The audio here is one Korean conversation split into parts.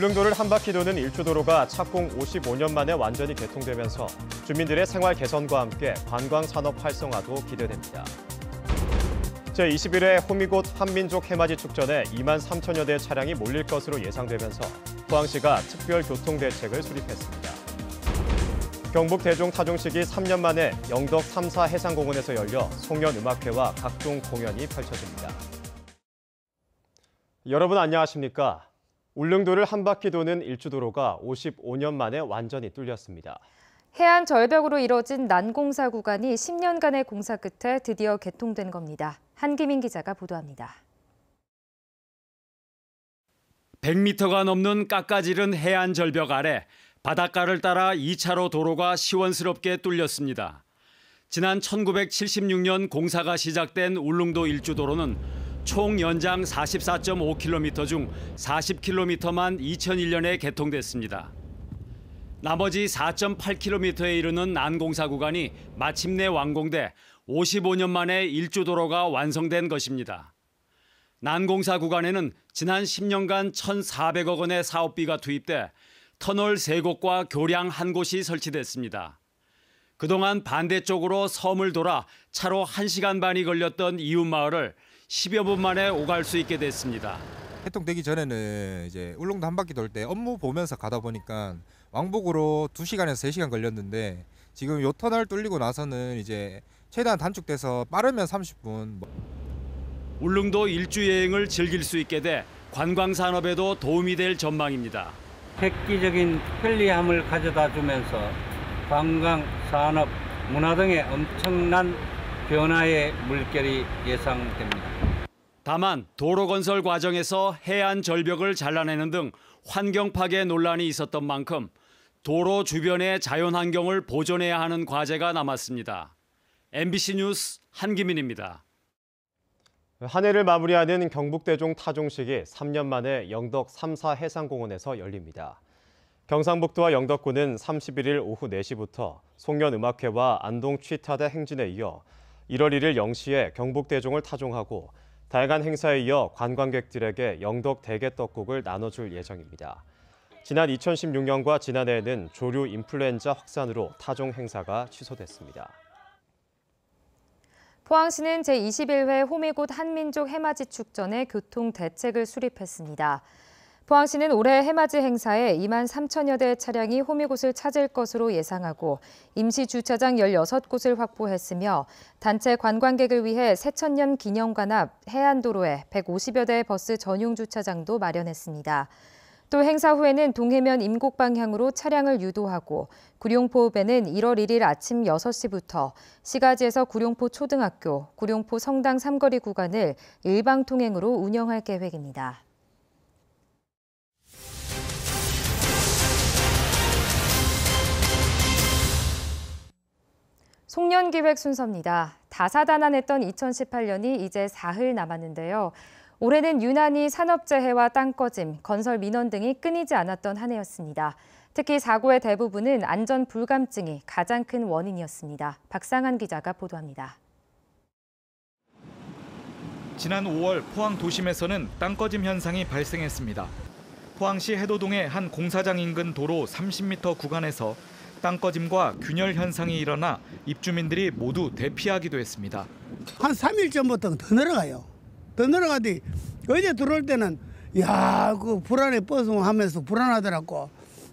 울릉도를 한 바퀴 도는 일주 도로가 착공 55년 만에 완전히 개통되면서 주민들의 생활 개선과 함께 관광 산업 활성화도 기대됩니다. 제21회 호미곶 한민족 해맞이 축전에 2만 3천여 대의 차량이 몰릴 것으로 예상되면서 포항시가 특별 교통 대책을 수립했습니다. 경북 대종 타종식이 3년 만에 영덕 3사 해상공원에서 열려 송년 음악회와 각종 공연이 펼쳐집니다. 여러분 안녕하십니까? 울릉도를 한 바퀴 도는 일주도로가 55년 만에 완전히 뚫렸습니다. 해안 절벽으로 이뤄진 난공사 구간이 10년간의 공사 끝에 드디어 개통된 겁니다. 한기민 기자가 보도합니다. 100m가 넘는 깎아지른 해안 절벽 아래 바닷가를 따라 2차로 도로가 시원스럽게 뚫렸습니다. 지난 1976년 공사가 시작된 울릉도 일주도로는 총 연장 44.5km 중 40km만 2001년에 개통됐습니다. 나머지 4.8km에 이르는 난공사 구간이 마침내 완공돼 55년 만에 일주 도로가 완성된 것입니다. 난공사 구간에는 지난 10년간 1,400억 원의 사업비가 투입돼 터널 3곳과 교량 1곳이 설치됐습니다. 그동안 반대쪽으로 섬을 돌아 차로 1시간 반이 걸렸던 이웃마을을 10여 분 만에 오갈 수 있게 됐습니다. 해통되기 전에는 이제 울릉도 한 바퀴 돌 때 업무 보면서 가다 보니까 왕복으로 2시간에서 3시간 걸렸는데 지금 요 터널 뚫리고 나서는 이제 최대한 단축돼서 빠르면 30분. 울릉도 일주 여행을 즐길 수 있게 돼 관광 산업에도 도움이 될 전망입니다. 획기적인 편리함을 가져다 주면서 관광 산업, 문화 등의 엄청난 변화의 물결이 예상됩니다. 다만 도로 건설 과정에서 해안 절벽을 잘라내는 등 환경 파괴 논란이 있었던 만큼 도로 주변의 자연 환경을 보존해야 하는 과제가 남았습니다. MBC 뉴스 한기민입니다. 한 해를 마무리하는 경북대종 타종식이 3년 만에 영덕 3사 해상공원에서 열립니다. 경상북도와 영덕군은 31일 오후 4시부터 송년음악회와 안동 취타대 행진에 이어 1월 1일 0시에 경북대종을 타종하고 달간 행사에 이어 관광객들에게 영덕 대게떡국을 나눠줄 예정입니다. 지난 2016년과 지난해에는 조류 인플루엔자 확산으로 타종 행사가 취소됐습니다. 포항시는 제21회 호미곶 한민족 해맞이 축전에 교통 대책을 수립했습니다. 포항시는 올해 해맞이 행사에 2만 3천여 대의 차량이 호미곶을 찾을 것으로 예상하고 임시 주차장 16곳을 확보했으며 단체 관광객을 위해 새천년 기념관 앞 해안도로에 150여 대의 버스 전용 주차장도 마련했습니다. 또 행사 후에는 동해면 임곡 방향으로 차량을 유도하고 구룡포읍에는 1월 1일 아침 6시부터 시가지에서 구룡포 초등학교, 구룡포 성당 삼거리 구간을 일방 통행으로 운영할 계획입니다. 송년기획 순서입니다. 다사다난했던 2018년이 이제 사흘 남았는데요. 올해는 유난히 산업재해와 땅꺼짐, 건설 민원 등이 끊이지 않았던 한 해였습니다. 특히 사고의 대부분은 안전 불감증이 가장 큰 원인이었습니다. 박상한 기자가 보도합니다. 지난 5월 포항 도심에서는 땅꺼짐 현상이 발생했습니다. 포항시 해도동의 한 공사장 인근 도로 30m 구간에서 땅꺼짐과 균열 현상이 일어나 입주민들이 모두 대피하기도 했습니다. 한 3일 전부터 더 내려가요. 더 내려가더니 어제 들어올 때는 야 그 불안해 버스 하면서 불안하더라고.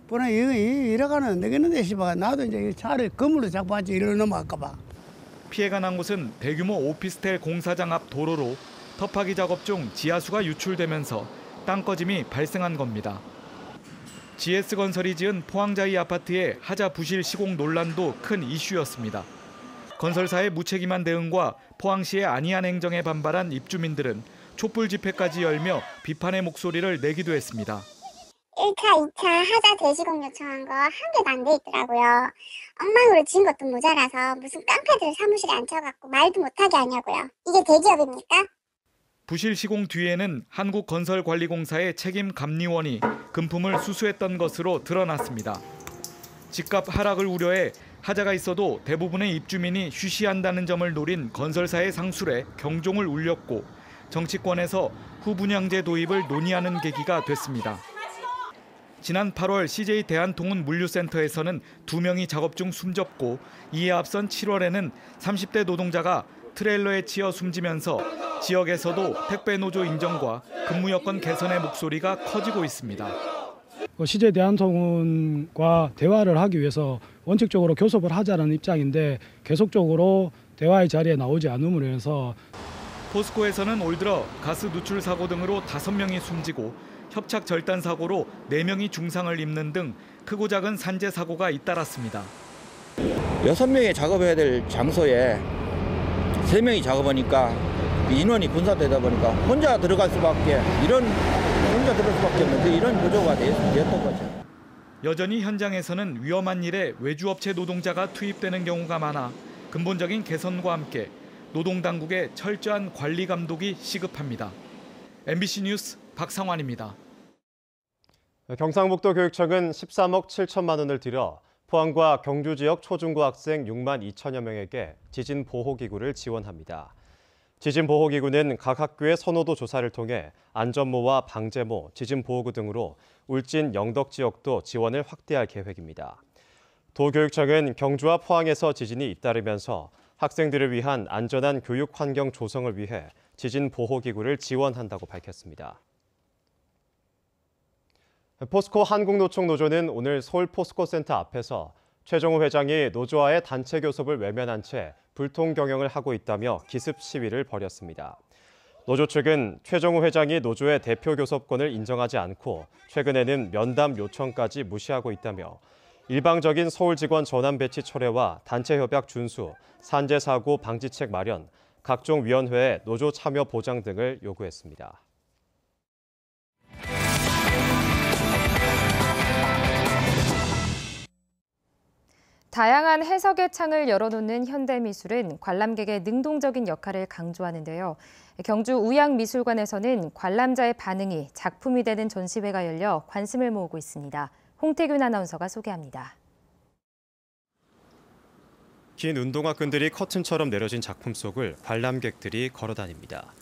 불안 이래가는 이안 되겠는데 씨발 나도 이제 차를 건물로 잡고 왔지 이로 넘어갈까 봐. 피해가 난 곳은 대규모 오피스텔 공사장 앞 도로로 터파기 작업 중 지하수가 유출되면서 땅꺼짐이 발생한 겁니다. GS건설이 지은 포항자이 아파트의 하자 부실 시공 논란도 큰 이슈였습니다. 건설사의 무책임한 대응과 포항시의 안이한 행정에 반발한 입주민들은 촛불 집회까지 열며 비판의 목소리를 내기도 했습니다. 1차, 2차 하자 대시공 요청한 거 한 개도 안 돼 있더라고요. 엉망으로 지은 것도 모자라서 무슨 깡패들 사무실에 앉혀갖고 말도 못하게 하냐고요. 이게 대기업입니까? 부실 시공 뒤에는 한국건설관리공사의 책임 감리원이 금품을 수수했던 것으로 드러났습니다. 집값 하락을 우려해 하자가 있어도 대부분의 입주민이 쉬쉬한다는 점을 노린 건설사의 상술에 경종을 울렸고 정치권에서 후분양제 도입을 논의하는 계기가 됐습니다. 지난 8월 CJ 대한통운 물류센터에서는 두 명이 작업 중 숨졌고 이에 앞선 7월에는 30대 노동자가 트레일러에 치여 숨지면서 지역에서도 택배 노조 인정과 근무 여건 개선의 목소리가 커지고 있습니다. 그 시제 대한통운과 대화를 하기 위해서 원칙적으로 교섭을 하자는 입장인데 계속적으로 대화의 자리에 나오지 않음으로 해서 포스코에서는 올 들어 가스 누출 사고 등으로 5명이 숨지고 협착 절단 사고로 4명이 중상을 입는 등 크고 작은 산재 사고가 잇따랐습니다. 6명이 작업해야 될 장소에 세 명이 작업하니까 그 인원이 분산되다 보니까 혼자 들어갈 수밖에 이런 혼자 들어갈 수밖에 없는 그 이런 구조가 됐던 거죠. 여전히 현장에서는 위험한 일에 외주업체 노동자가 투입되는 경우가 많아 근본적인 개선과 함께 노동당국의 철저한 관리 감독이 시급합니다. MBC 뉴스 박상환입니다. 경상북도 교육청은 13억 7천만 원을 들여 포항과 경주 지역 초중고 학생 6만 2천여 명에게 지진 보호 기구를 지원합니다. 지진 보호 기구는 각 학교의 선호도 조사를 통해 안전모와 방제모, 지진 보호구 등으로 울진 영덕 지역도 지원을 확대할 계획입니다. 도교육청은 경주와 포항에서 지진이 잇따르면서 학생들을 위한 안전한 교육 환경 조성을 위해 지진 보호 기구를 지원한다고 밝혔습니다. 포스코 한국노총 노조는 오늘 서울 포스코센터 앞에서 최정우 회장이 노조와의 단체 교섭을 외면한 채 불통 경영을 하고 있다며 기습 시위를 벌였습니다. 노조 측은 최정우 회장이 노조의 대표 교섭권을 인정하지 않고 최근에는 면담 요청까지 무시하고 있다며 일방적인 서울 직원 전환 배치 철회와 단체 협약 준수, 산재 사고 방지책 마련, 각종 위원회에 노조 참여 보장 등을 요구했습니다. 다양한 해석의 창을 열어놓는 현대미술은 관람객의 능동적인 역할을 강조하는데요. 경주 우양미술관에서는 관람자의 반응이 작품이 되는 전시회가 열려 관심을 모으고 있습니다. 홍태균 아나운서가 소개합니다. 긴 운동화 끈들이 커튼처럼 내려진 작품 속을 관람객들이 걸어다닙니다.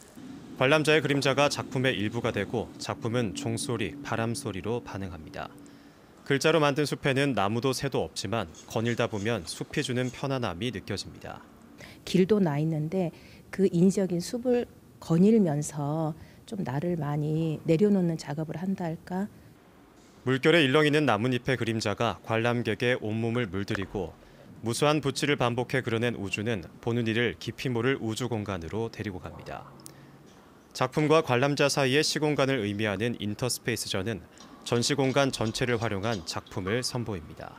관람자의 그림자가 작품의 일부가 되고 작품은 종소리, 바람소리로 반응합니다. 글자로 만든 숲에는 나무도 새도 없지만 거닐다 보면 숲이 주는 편안함이 느껴집니다. 길도 나 있는데 그 인적인 숲을 거닐면서 좀 나를 많이 내려놓는 작업을 한다 할까? 물결에 일렁이는 나뭇잎의 그림자가 관람객의 온몸을 물들이고 무수한 부치를 반복해 그려낸 우주는 보는 이를 깊이 모를 우주 공간으로 데리고 갑니다. 작품과 관람자 사이의 시공간을 의미하는 인터스페이스전은 전시 공간 전체를 활용한 작품을 선보입니다.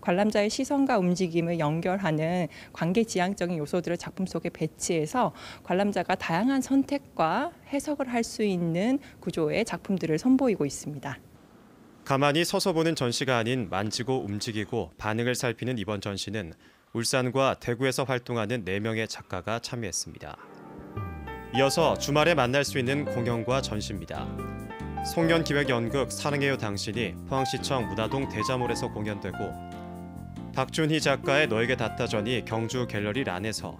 관람자의 시선과 움직임을 연결하는 관계 지향적인 요소들을 작품 속에 배치해서 관람자가 다양한 선택과 해석을 할 수 있는 구조의 작품들을 선보이고 있습니다. 가만히 서서 보는 전시가 아닌 만지고 움직이고 반응을 살피는 이번 전시는 울산과 대구에서 활동하는 4명의 작가가 참여했습니다. 이어서 주말에 만날 수 있는 공연과 전시입니다. 송년기획연극 사랑해요 당신이 포항시청 문화동 대자몰에서 공연되고 박준희 작가의 너에게 닿다전이 경주 갤러리 란에서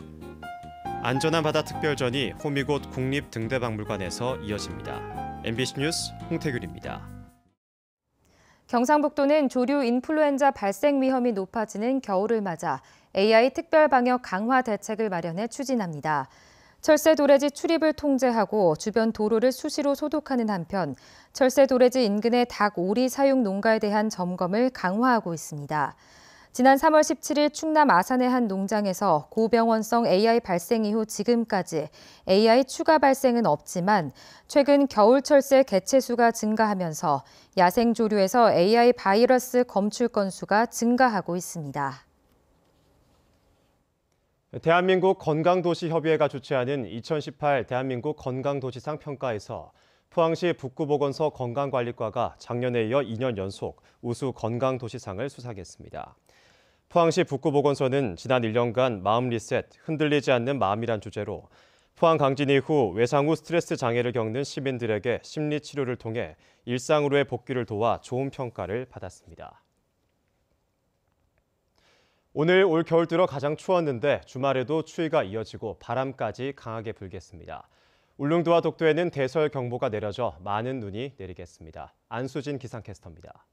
안전한 바다 특별전이 호미곶 국립등대박물관에서 이어집니다. MBC 뉴스 홍태균입니다. 경상북도는 조류 인플루엔자 발생 위험이 높아지는 겨울을 맞아 AI 특별 방역 강화 대책을 마련해 추진합니다. 철새 도래지 출입을 통제하고 주변 도로를 수시로 소독하는 한편 철새 도래지 인근의 닭 오리 사육 농가에 대한 점검을 강화하고 있습니다. 지난 3월 17일 충남 아산의 한 농장에서 고병원성 AI 발생 이후 지금까지 AI 추가 발생은 없지만 최근 겨울철새 개체수가 증가하면서 야생조류에서 AI 바이러스 검출 건수가 증가하고 있습니다. 대한민국 건강도시협의회가 주최하는 2018 대한민국 건강도시상 평가에서 포항시 북구보건소 건강관리과가 작년에 이어 2년 연속 우수 건강도시상을 수상했습니다. 포항시 북구보건소는 지난 1년간 마음 리셋, 흔들리지 않는 마음이란 주제로 포항 강진 이후 외상 후 스트레스 장애를 겪는 시민들에게 심리 치료를 통해 일상으로의 복귀를 도와 좋은 평가를 받았습니다. 오늘 올겨울 들어 가장 추웠는데 주말에도 추위가 이어지고 바람까지 강하게 불겠습니다. 울릉도와 독도에는 대설 경보가 내려져 많은 눈이 내리겠습니다. 안수진 기상캐스터입니다.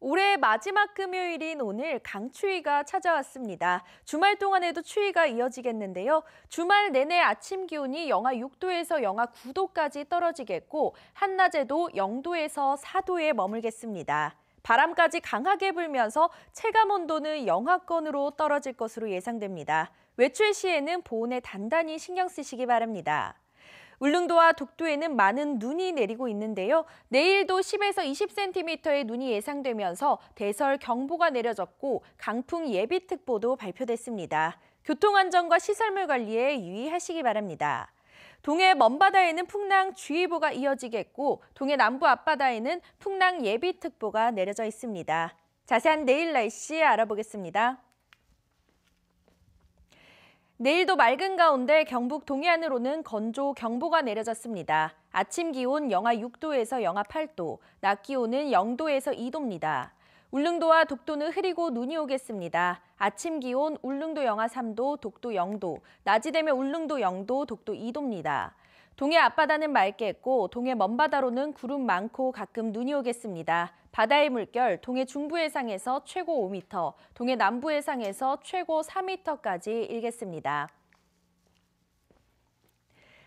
올해 마지막 금요일인 오늘 강추위가 찾아왔습니다. 주말 동안에도 추위가 이어지겠는데요. 주말 내내 아침 기온이 영하 6도에서 영하 9도까지 떨어지겠고 한낮에도 0도에서 4도에 머물겠습니다. 바람까지 강하게 불면서 체감 온도는 영하권으로 떨어질 것으로 예상됩니다. 외출 시에는 보온에 단단히 신경 쓰시기 바랍니다. 울릉도와 독도에는 많은 눈이 내리고 있는데요. 내일도 10에서 20cm의 눈이 예상되면서 대설 경보가 내려졌고 강풍 예비특보도 발표됐습니다. 교통안전과 시설물 관리에 유의하시기 바랍니다. 동해 먼바다에는 풍랑 주의보가 이어지겠고 동해 남부 앞바다에는 풍랑 예비특보가 내려져 있습니다. 자세한 내일 날씨 알아보겠습니다. 내일도 맑은 가운데 경북 동해안으로는 건조 경보가 내려졌습니다. 아침 기온 영하 6도에서 영하 8도, 낮 기온은 0도에서 2도입니다. 울릉도와 독도는 흐리고 눈이 오겠습니다. 아침 기온 울릉도 영하 3도, 독도 0도, 낮이 되면 울릉도 0도, 독도 2도입니다. 동해 앞바다는 맑겠고 동해 먼바다로는 구름 많고 가끔 눈이 오겠습니다. 바다의 물결 동해 중부 해상에서 최고 5m, 동해 남부 해상에서 최고 4m까지 일겠습니다.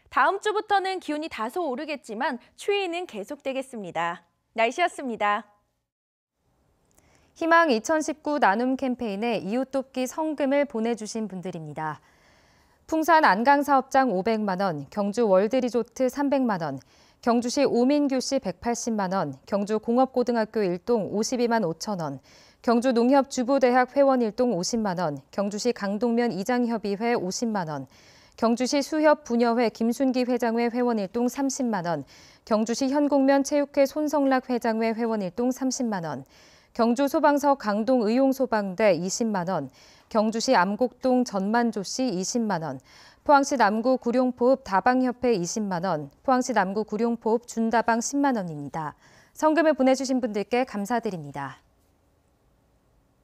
다음 주부터는 기온이 다소 오르겠지만 추위는 계속되겠습니다. 날씨였습니다. 희망 2019 나눔 캠페인에 이웃돕기 성금을 보내주신 분들입니다. 풍산 안강사업장 500만 원, 경주 월드리조트 300만 원, 경주시 오민규씨 180만 원, 경주 공업고등학교 1동 52만 5천 원, 경주 농협주부대학 회원 1동 50만 원, 경주시 강동면 이장협의회 50만 원, 경주시 수협 분여회 김순기 회장회 회원 1동 30만 원, 경주시 현곡면 체육회 손성락 회장회 회원 1동 30만 원, 경주소방서 강동 의용소방대 20만 원, 경주시 암곡동 전만조씨 20만 원, 포항시 남구 구룡포읍 다방협회 20만 원, 포항시 남구 구룡포읍 준다방 10만 원입니다. 성금을 보내주신 분들께 감사드립니다.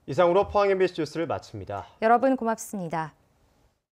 이상으로 포항 MBC 뉴스를 마칩니다. 여러분 고맙습니다.